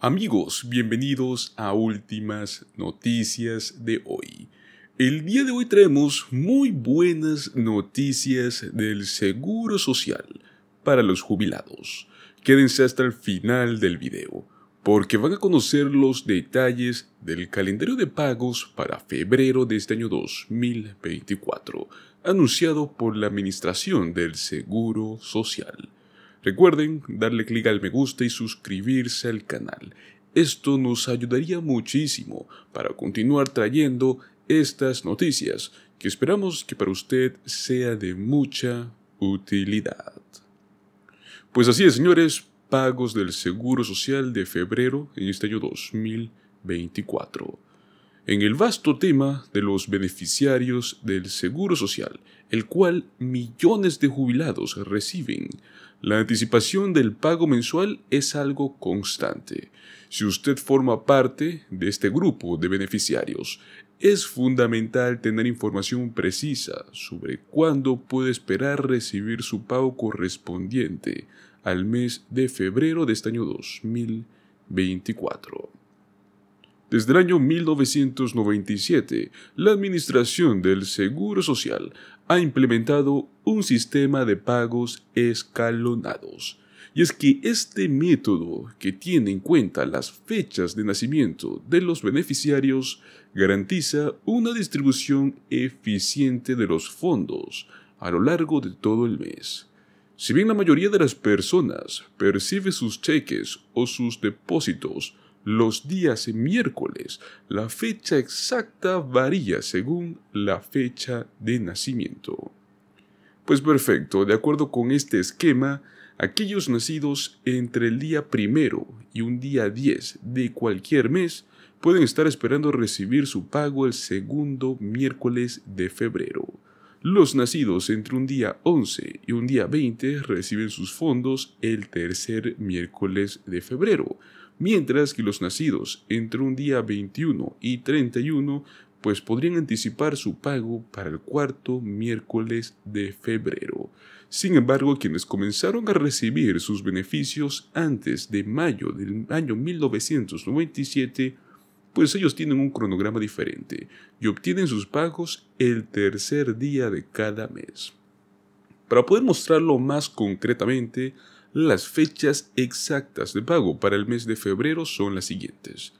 Amigos, bienvenidos a Últimas Noticias de hoy. El día de hoy traemos muy buenas noticias del Seguro Social para los jubilados. Quédense hasta el final del video, porque van a conocer los detalles del calendario de pagos para febrero de este año 2024, anunciado por la Administración del Seguro Social. Recuerden darle clic al me gusta y suscribirse al canal. Esto nos ayudaría muchísimo para continuar trayendo estas noticias que esperamos que para usted sea de mucha utilidad. Pues así es, señores, pagos del Seguro Social de febrero en este año 2024. En el vasto tema de los beneficiarios del Seguro Social, el cual millones de jubilados reciben, la anticipación del pago mensual es algo constante. Si usted forma parte de este grupo de beneficiarios, es fundamental tener información precisa sobre cuándo puede esperar recibir su pago correspondiente al mes de febrero de este año 2024. Desde el año 1997, la Administración del Seguro Social ha implementado un sistema de pagos escalonados. Y es que este método, que tiene en cuenta las fechas de nacimiento de los beneficiarios, garantiza una distribución eficiente de los fondos a lo largo de todo el mes. Si bien la mayoría de las personas percibe sus cheques o sus depósitos los días miércoles. La fecha exacta varía según la fecha de nacimiento. Pues perfecto, de acuerdo con este esquema, aquellos nacidos entre el día primero y un día 10 de cualquier mes pueden estar esperando recibir su pago el segundo miércoles de febrero. Los nacidos entre un día 11 y un día 20 reciben sus fondos el tercer miércoles de febrero mientras que los nacidos entre un día 21 y 31 pues podrían anticipar su pago para el cuarto miércoles de febrero. Sin embargo, quienes comenzaron a recibir sus beneficios antes de mayo del año 1997, pues ellos tienen un cronograma diferente y obtienen sus pagos el tercer día de cada mes. Para poder mostrarlo más concretamente, las fechas exactas de pago para el mes de febrero son las siguientes.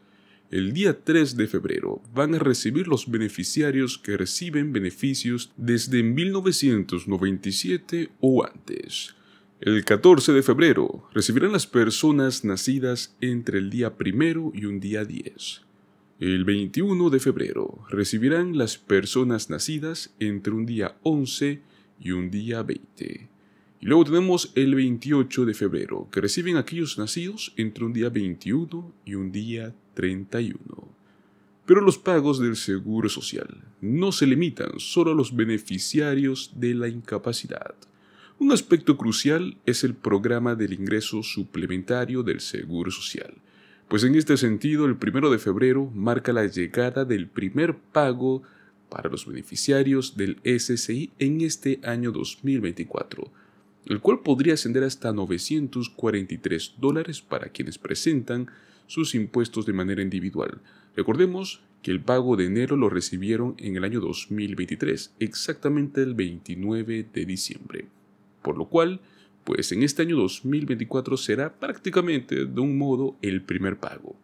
El día 3 de febrero van a recibir los beneficiarios que reciben beneficios desde 1997 o antes. El 14 de febrero recibirán las personas nacidas entre el día 1 y un día 10. El 21 de febrero recibirán las personas nacidas entre un día 11 y un día 20. Y luego tenemos el 28 de febrero, que reciben aquellos nacidos entre un día 21 y un día 31. Pero los pagos del Seguro Social no se limitan solo a los beneficiarios de la incapacidad. Un aspecto crucial es el programa del ingreso suplementario del Seguro Social, pues en este sentido el 1 de febrero marca la llegada del primer pago para los beneficiarios del SSI en este año 2024 el cual podría ascender hasta 943 dólares para quienes presentan sus impuestos de manera individual. Recordemos que el pago de enero lo recibieron en el año 2023, exactamente el 29 de diciembre. Por lo cual, pues en este año 2024 será prácticamente de un modo el primer pago.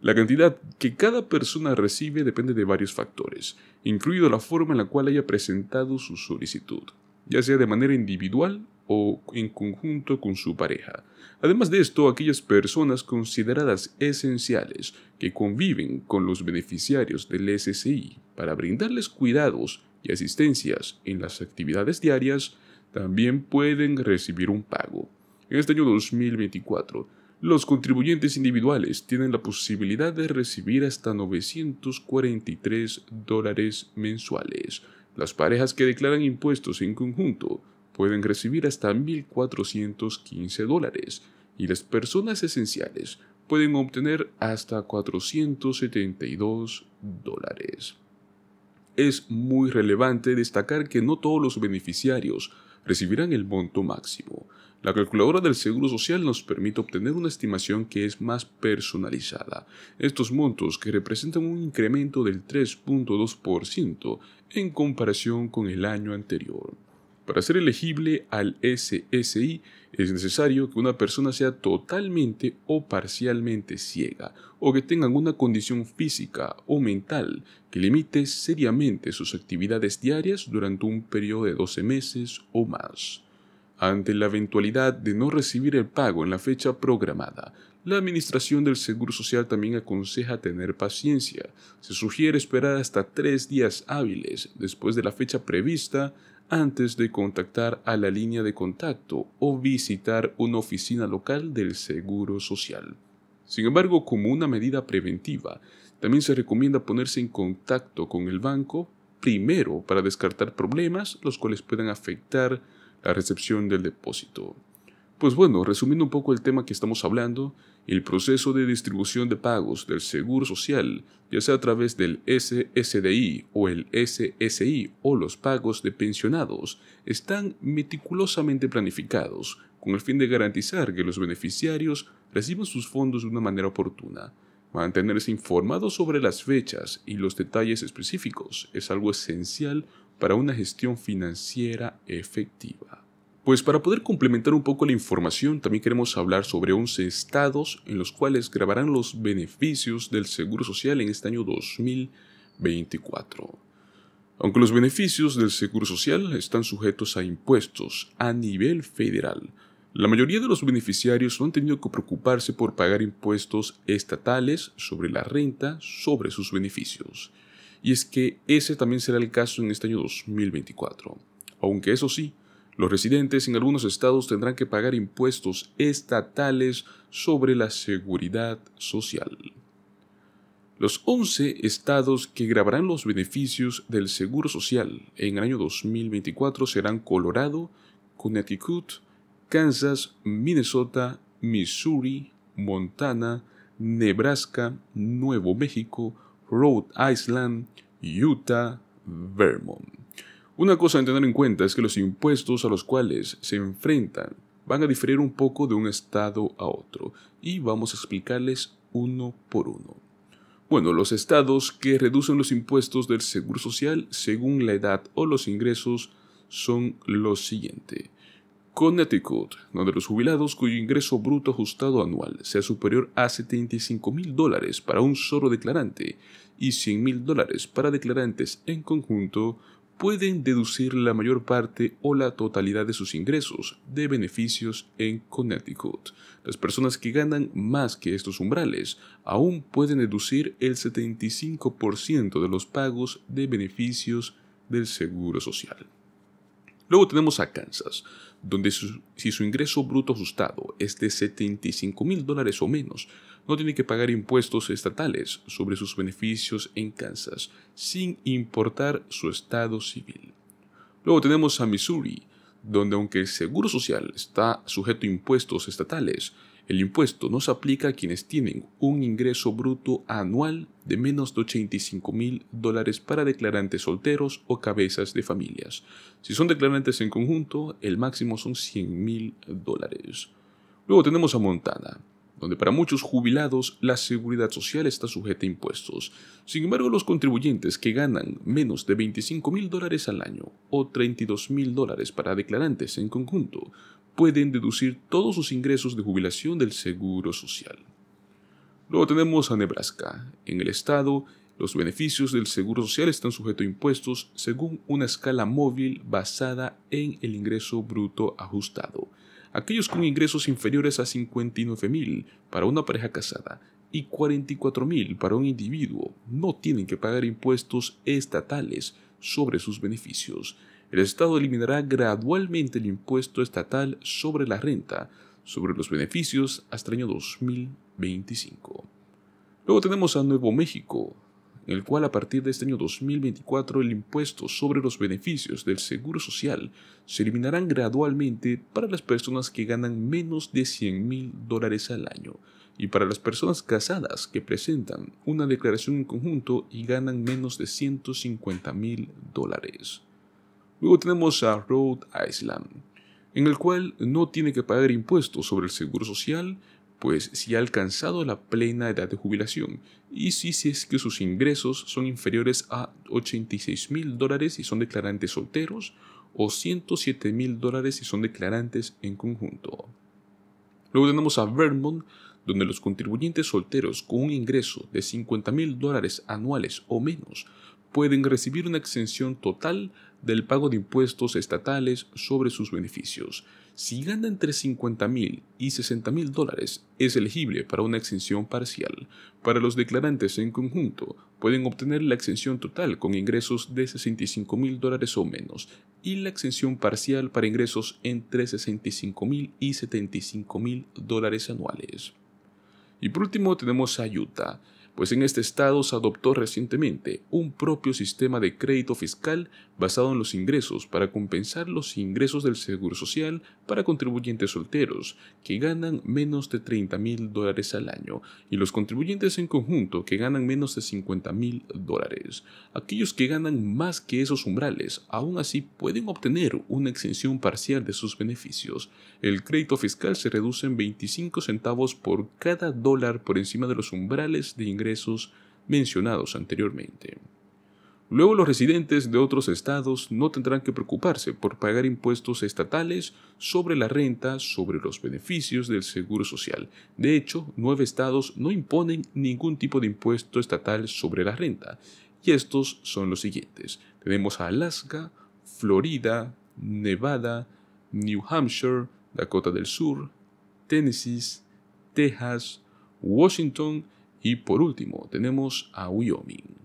La cantidad que cada persona recibe depende de varios factores, incluido la forma en la cual haya presentado su solicitud, ya sea de manera individual o en conjunto con su pareja. Además de esto, aquellas personas consideradas esenciales que conviven con los beneficiarios del SSI para brindarles cuidados y asistencias en las actividades diarias también pueden recibir un pago. En este año 2024, los contribuyentes individuales tienen la posibilidad de recibir hasta 943 dólares mensuales. Las parejas que declaran impuestos en conjunto pueden recibir hasta 1.415 dólares y las personas esenciales pueden obtener hasta 472 dólares. Es muy relevante destacar que no todos los beneficiarios recibirán el monto máximo. La calculadora del Seguro Social nos permite obtener una estimación que es más personalizada. Estos montos que representan un incremento del 3.2% en comparación con el año anterior. Para ser elegible al SSI es necesario que una persona sea totalmente o parcialmente ciega o que tenga una condición física o mental que limite seriamente sus actividades diarias durante un periodo de 12 meses o más. Ante la eventualidad de no recibir el pago en la fecha programada, la Administración del Seguro Social también aconseja tener paciencia. Se sugiere esperar hasta tres días hábiles después de la fecha prevista antes de contactar a la línea de contacto o visitar una oficina local del Seguro Social. Sin embargo, como una medida preventiva, también se recomienda ponerse en contacto con el banco primero para descartar problemas los cuales puedan afectar la recepción del depósito. Pues bueno, resumiendo un poco el tema que estamos hablando, el proceso de distribución de pagos del Seguro Social, ya sea a través del SSDI o el SSI o los pagos de pensionados, están meticulosamente planificados con el fin de garantizar que los beneficiarios reciban sus fondos de una manera oportuna. Mantenerse informado sobre las fechas y los detalles específicos es algo esencial para una gestión financiera efectiva. Pues para poder complementar un poco la información, también queremos hablar sobre 11 estados en los cuales grabarán los beneficios del Seguro Social en este año 2024. Aunque los beneficios del Seguro Social están sujetos a impuestos a nivel federal, la mayoría de los beneficiarios no han tenido que preocuparse por pagar impuestos estatales sobre la renta sobre sus beneficios. Y es que ese también será el caso en este año 2024. Aunque eso sí, los residentes en algunos estados tendrán que pagar impuestos estatales sobre la seguridad social. Los 11 estados que grabarán los beneficios del Seguro Social en el año 2024 serán Colorado, Connecticut, Kansas, Minnesota, Missouri, Montana, Nebraska, Nuevo México, Rhode Island, Utah, Vermont. Una cosa a tener en cuenta es que los impuestos a los cuales se enfrentan van a diferir un poco de un estado a otro y vamos a explicarles uno por uno. Bueno, los estados que reducen los impuestos del Seguro Social según la edad o los ingresos son los siguientes. Connecticut, donde los jubilados cuyo ingreso bruto ajustado anual sea superior a 75 mil dólares para un solo declarante y 100 mil dólares para declarantes en conjunto pueden deducir la mayor parte o la totalidad de sus ingresos de beneficios en Connecticut. Las personas que ganan más que estos umbrales aún pueden deducir el 75% de los pagos de beneficios del Seguro Social. Luego tenemos a Kansas, donde si su ingreso bruto ajustado es de 75 mil dólares o menos, no tiene que pagar impuestos estatales sobre sus beneficios en Kansas, sin importar su estado civil. Luego tenemos a Missouri, donde aunque el seguro social está sujeto a impuestos estatales, el impuesto no se aplica a quienes tienen un ingreso bruto anual de menos de 85 mil dólares para declarantes solteros o cabezas de familias. Si son declarantes en conjunto, el máximo son 100 mil dólares. Luego tenemos a Montana donde para muchos jubilados la seguridad social está sujeta a impuestos. Sin embargo, los contribuyentes que ganan menos de 25 mil dólares al año o 32 mil dólares para declarantes en conjunto pueden deducir todos sus ingresos de jubilación del Seguro Social. Luego tenemos a Nebraska. En el estado, los beneficios del Seguro Social están sujetos a impuestos según una escala móvil basada en el ingreso bruto ajustado. Aquellos con ingresos inferiores a 59.000 para una pareja casada y 44.000 para un individuo no tienen que pagar impuestos estatales sobre sus beneficios el Estado eliminará gradualmente el impuesto estatal sobre la renta, sobre los beneficios hasta el año 2025. Luego tenemos a Nuevo México, en el cual a partir de este año 2024 el impuesto sobre los beneficios del Seguro Social se eliminarán gradualmente para las personas que ganan menos de 100 mil dólares al año y para las personas casadas que presentan una declaración en conjunto y ganan menos de 150 mil dólares. Luego tenemos a Rhode Island, en el cual no tiene que pagar impuestos sobre el seguro social, pues si ha alcanzado la plena edad de jubilación, y si, es que sus ingresos son inferiores a 86 mil dólares y son declarantes solteros, o 107 mil dólares si son declarantes en conjunto. Luego tenemos a Vermont, donde los contribuyentes solteros con un ingreso de 50 mil dólares anuales o menos pueden recibir una exención total del pago de impuestos estatales sobre sus beneficios. Si gana entre $50,000 y $60,000, dólares, es elegible para una exención parcial. Para los declarantes en conjunto, pueden obtener la exención total con ingresos de $65,000 dólares o menos y la exención parcial para ingresos entre $65,000 y $75,000 dólares anuales. Y por último tenemos a Utah pues en este estado se adoptó recientemente un propio sistema de crédito fiscal basado en los ingresos para compensar los ingresos del Seguro Social para contribuyentes solteros que ganan menos de 30 mil dólares al año y los contribuyentes en conjunto que ganan menos de 50 mil dólares. Aquellos que ganan más que esos umbrales aún así pueden obtener una exención parcial de sus beneficios. El crédito fiscal se reduce en 25 centavos por cada dólar por encima de los umbrales de ingresos ingresos mencionados anteriormente. Luego los residentes de otros estados no tendrán que preocuparse por pagar impuestos estatales sobre la renta, sobre los beneficios del Seguro Social. De hecho, nueve estados no imponen ningún tipo de impuesto estatal sobre la renta. Y estos son los siguientes. Tenemos a Alaska, Florida, Nevada, New Hampshire, Dakota del Sur, Tennessee, Texas, Washington y por último, tenemos a Wyoming.